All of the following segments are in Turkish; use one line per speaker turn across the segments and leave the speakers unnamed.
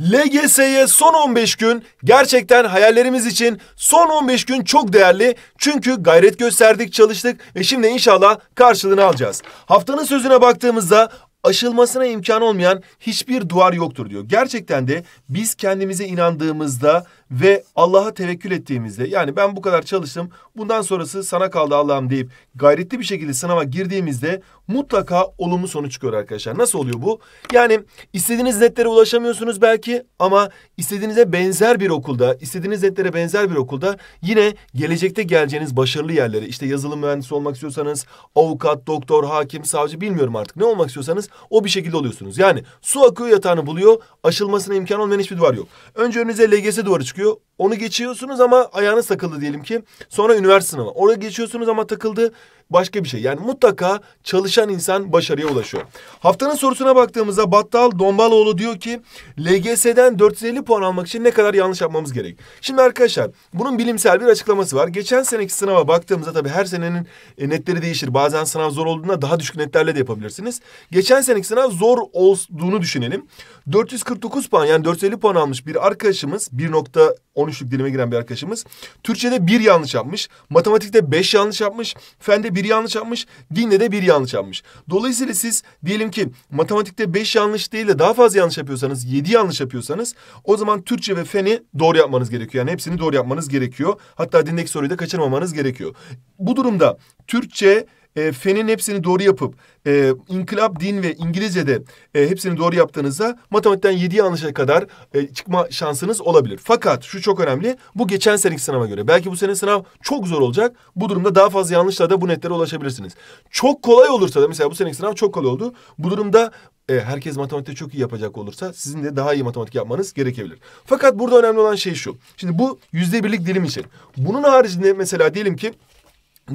LGS'ye son 15 gün gerçekten hayallerimiz için son 15 gün çok değerli. Çünkü gayret gösterdik, çalıştık ve şimdi inşallah karşılığını alacağız. Haftanın sözüne baktığımızda aşılmasına imkan olmayan hiçbir duvar yoktur diyor. Gerçekten de biz kendimize inandığımızda ve Allah'a tevekkül ettiğimizde yani ben bu kadar çalıştım bundan sonrası sana kaldı Allah'ım deyip gayretli bir şekilde sınava girdiğimizde mutlaka olumlu sonuç çıkıyor arkadaşlar. Nasıl oluyor bu? Yani istediğiniz netlere ulaşamıyorsunuz belki ama istediğinize benzer bir okulda, istediğiniz netlere benzer bir okulda yine gelecekte geleceğiniz başarılı yerlere işte yazılım mühendisi olmak istiyorsanız avukat, doktor, hakim, savcı bilmiyorum artık ne olmak istiyorsanız o bir şekilde oluyorsunuz. Yani su akıyor yatağını buluyor aşılmasına imkan olmayan hiçbir duvar yok. Önce önünüze LGS duvarı çıkıyor que Onu geçiyorsunuz ama ayağınız takıldı diyelim ki. Sonra üniversite sınavı. Oraya geçiyorsunuz ama takıldı başka bir şey. Yani mutlaka çalışan insan başarıya ulaşıyor. Haftanın sorusuna baktığımızda Battal Dombaloğlu diyor ki LGS'den 450 puan almak için ne kadar yanlış yapmamız gerek. Şimdi arkadaşlar bunun bilimsel bir açıklaması var. Geçen seneki sınava baktığımızda tabii her senenin e, netleri değişir. Bazen sınav zor olduğunda daha düşük netlerle de yapabilirsiniz. Geçen seneki sınav zor olduğunu düşünelim. 449 puan yani 450 puan almış bir arkadaşımız 1.13 13'lük dilime giren bir arkadaşımız. Türkçe'de bir yanlış yapmış. Matematikte beş yanlış yapmış. Fende bir yanlış yapmış. Dinde de bir yanlış yapmış. Dolayısıyla siz diyelim ki matematikte beş yanlış değil de daha fazla yanlış yapıyorsanız, yedi yanlış yapıyorsanız o zaman Türkçe ve feni doğru yapmanız gerekiyor. Yani hepsini doğru yapmanız gerekiyor. Hatta dindeki soruyu da kaçırmamanız gerekiyor. Bu durumda Türkçe e, fenin hepsini doğru yapıp e, inkılap, din ve İngilizce'de e, hepsini doğru yaptığınızda matematikten 7 yanlışa kadar e, çıkma şansınız olabilir. Fakat şu çok önemli. Bu geçen seneki sınava göre. Belki bu sene sınav çok zor olacak. Bu durumda daha fazla yanlışla da bu netlere ulaşabilirsiniz. Çok kolay olursa da mesela bu seneki sınav çok kolay oldu. Bu durumda e, herkes matematikte çok iyi yapacak olursa sizin de daha iyi matematik yapmanız gerekebilir. Fakat burada önemli olan şey şu. Şimdi bu yüzde birlik dilim için. Bunun haricinde mesela diyelim ki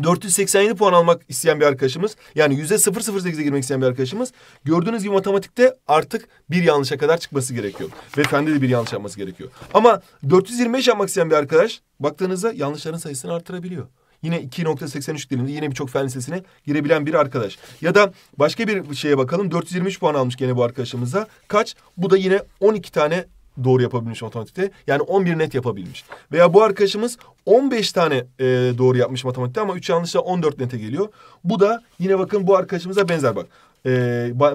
487 puan almak isteyen bir arkadaşımız yani yüzde %008'e girmek isteyen bir arkadaşımız gördüğünüz gibi matematikte artık bir yanlışa kadar çıkması gerekiyor. Ve fende de bir yanlış yapması gerekiyor. Ama 425 yapmak isteyen bir arkadaş baktığınızda yanlışların sayısını artırabiliyor. Yine 2.83 dilimde yine birçok fen lisesine girebilen bir arkadaş. Ya da başka bir şeye bakalım. 423 puan almış gene bu arkadaşımıza. Kaç? Bu da yine 12 tane doğru yapabilmiş matematikte. Yani 11 net yapabilmiş. Veya bu arkadaşımız 15 tane e, doğru yapmış matematikte ama 3 yanlışla 14 nete geliyor. Bu da yine bakın bu arkadaşımıza benzer bak. E,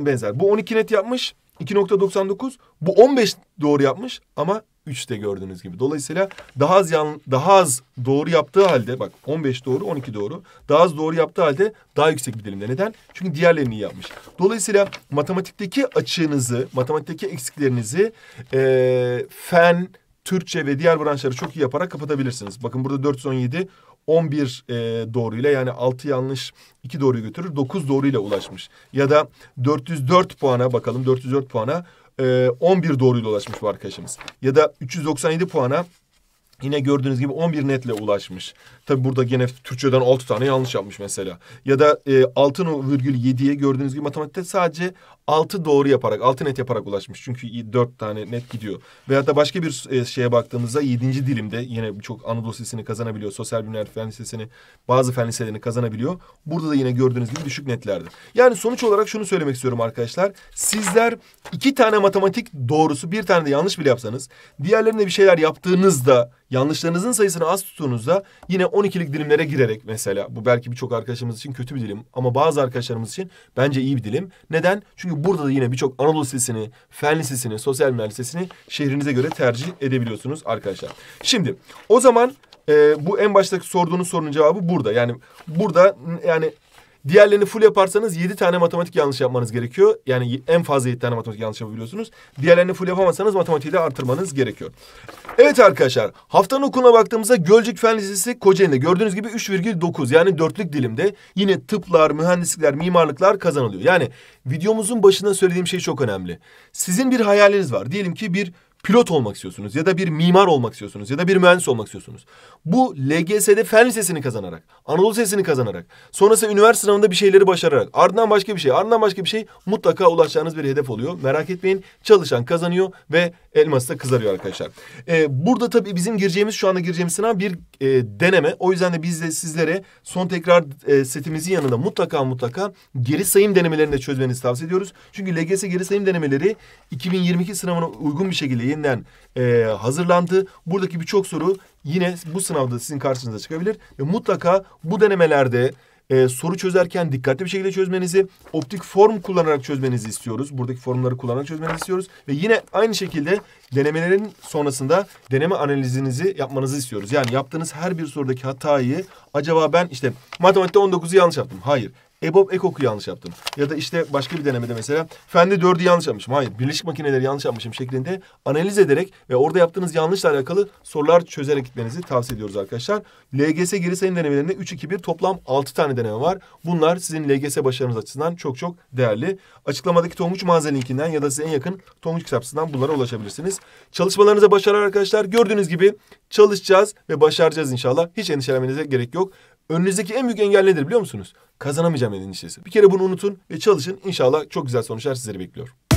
benzer. Bu 12 net yapmış. 2.99 bu 15 doğru yapmış ama 3 de gördüğünüz gibi. Dolayısıyla daha az yan, daha az doğru yaptığı halde bak 15 doğru 12 doğru. Daha az doğru yaptığı halde daha yüksek bir dilimde. Neden? Çünkü diğerlerini iyi yapmış. Dolayısıyla matematikteki açığınızı, matematikteki eksiklerinizi e, fen, Türkçe ve diğer branşları çok iyi yaparak kapatabilirsiniz. Bakın burada 417 11 e, doğruyla yani 6 yanlış 2 doğruyu götürür 9 doğruyla ulaşmış. Ya da 404 puana bakalım 404 puana e, 11 doğruyla ulaşmış bu arkadaşımız. Ya da 397 puana Yine gördüğünüz gibi 11 netle ulaşmış. Tabi burada gene Türkçeden 6 tane yanlış yapmış mesela. Ya da e, 6,7'ye gördüğünüz gibi matematikte sadece altı doğru yaparak, altı net yaparak ulaşmış. Çünkü dört tane net gidiyor. Veyahut da başka bir e, şeye baktığımızda yedinci dilimde yine çok Anadolu Lisesi'ni kazanabiliyor. Sosyal Bilimler Fen Lisesi'ni, bazı fen liselerini kazanabiliyor. Burada da yine gördüğünüz gibi düşük netlerdi. Yani sonuç olarak şunu söylemek istiyorum arkadaşlar. Sizler iki tane matematik doğrusu, bir tane de yanlış bile yapsanız, diğerlerinde bir şeyler yaptığınızda yanlışlarınızın sayısını az tuttuğunuzda yine 12'lik dilimlere girerek mesela bu belki birçok arkadaşımız için kötü bir dilim ama bazı arkadaşlarımız için bence iyi bir dilim. Neden? Çünkü burada da yine birçok Anadolu Lisesi'ni, Fen Lisesi'ni, Sosyal Mühendis Lisesi'ni şehrinize göre tercih edebiliyorsunuz arkadaşlar. Şimdi o zaman e, bu en baştaki sorduğunuz sorunun cevabı burada. Yani burada yani Diğerlerini full yaparsanız yedi tane matematik yanlış yapmanız gerekiyor. Yani en fazla yedi tane matematik yanlış yapabiliyorsunuz. Diğerlerini full yapamazsanız matematiği de artırmanız gerekiyor. Evet arkadaşlar haftanın okuluna baktığımızda Gölcük Fen Lisesi Kocaeli'nde gördüğünüz gibi 3,9 yani dörtlük dilimde yine tıplar, mühendislikler, mimarlıklar kazanılıyor. Yani videomuzun başında söylediğim şey çok önemli. Sizin bir hayaliniz var. Diyelim ki bir pilot olmak istiyorsunuz ya da bir mimar olmak istiyorsunuz ya da bir mühendis olmak istiyorsunuz. Bu LGS'de fen lisesini kazanarak, Anadolu Lisesi'ni kazanarak, sonrası üniversite sınavında bir şeyleri başararak, ardından başka bir şey, ardından başka bir şey mutlaka ulaşacağınız bir hedef oluyor. Merak etmeyin çalışan kazanıyor ve elması da kızarıyor arkadaşlar. Ee, burada tabii bizim gireceğimiz şu anda gireceğimiz sınav bir e, deneme. O yüzden de biz de sizlere son tekrar e, setimizin yanında mutlaka mutlaka geri sayım denemelerini de çözmenizi tavsiye ediyoruz. Çünkü LGS geri sayım denemeleri 2022 sınavına uygun bir şekilde yeniden e, hazırlandı. Buradaki birçok soru yine bu sınavda sizin karşınıza çıkabilir. Ve mutlaka bu denemelerde e, soru çözerken dikkatli bir şekilde çözmenizi, optik form kullanarak çözmenizi istiyoruz. Buradaki formları kullanarak çözmenizi istiyoruz. Ve yine aynı şekilde denemelerin sonrasında deneme analizinizi yapmanızı istiyoruz. Yani yaptığınız her bir sorudaki hatayı acaba ben işte matematikte 19'u yanlış yaptım. Hayır. EBOB ekoku yanlış yaptım. Ya da işte başka bir denemede mesela Fendi 4'ü yanlış yapmışım. Hayır birleşik makineleri yanlış yapmışım şeklinde analiz ederek ve orada yaptığınız yanlışla alakalı sorular çözerek gitmenizi tavsiye ediyoruz arkadaşlar. LGS geri sayım denemelerinde 3-2-1 toplam 6 tane deneme var. Bunlar sizin LGS başarınız açısından çok çok değerli. Açıklamadaki Tonguç mağaza linkinden ya da size en yakın Tonguç kitapçısından bunlara ulaşabilirsiniz. Çalışmalarınıza başarılar arkadaşlar. Gördüğünüz gibi çalışacağız ve başaracağız inşallah. Hiç endişelenmenize gerek yok. Önünüzdeki en büyük engel nedir biliyor musunuz? kazanamayacağım endişesi. Bir kere bunu unutun ve çalışın. İnşallah çok güzel sonuçlar sizleri bekliyor.